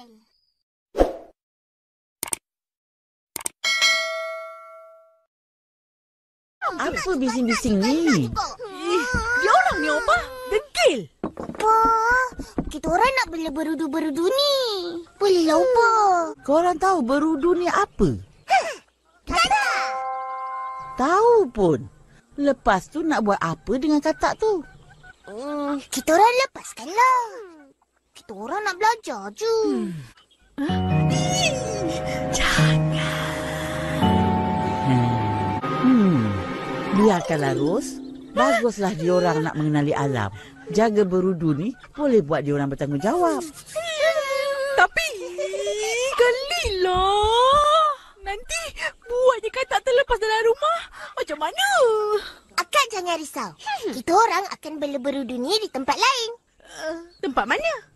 one. Apa bising-bising ni? Ih, dia ya orang ni apa? Degil! Apa? Kita orang nak beli berudu-berudu ni. Boleh lah apa? orang tahu berudu ni apa? Kata! Tahu pun. Lepas tu nak buat apa dengan kata tu? Hmm, kita orang lepaskanlah tu orang nak belajar je. Hmm. Huh? Biarkanlah Rose. Baguslah diorang nak mengenali alam. Jaga berudu ni boleh buat diorang bertanggungjawab. Tapi, gelilah. Nanti buatnya kan tak terlepas dalam rumah. Macam mana? Akak jangan risau. Hmm. Kita orang akan bela berudu ni di tempat lain. Uh, tempat mana?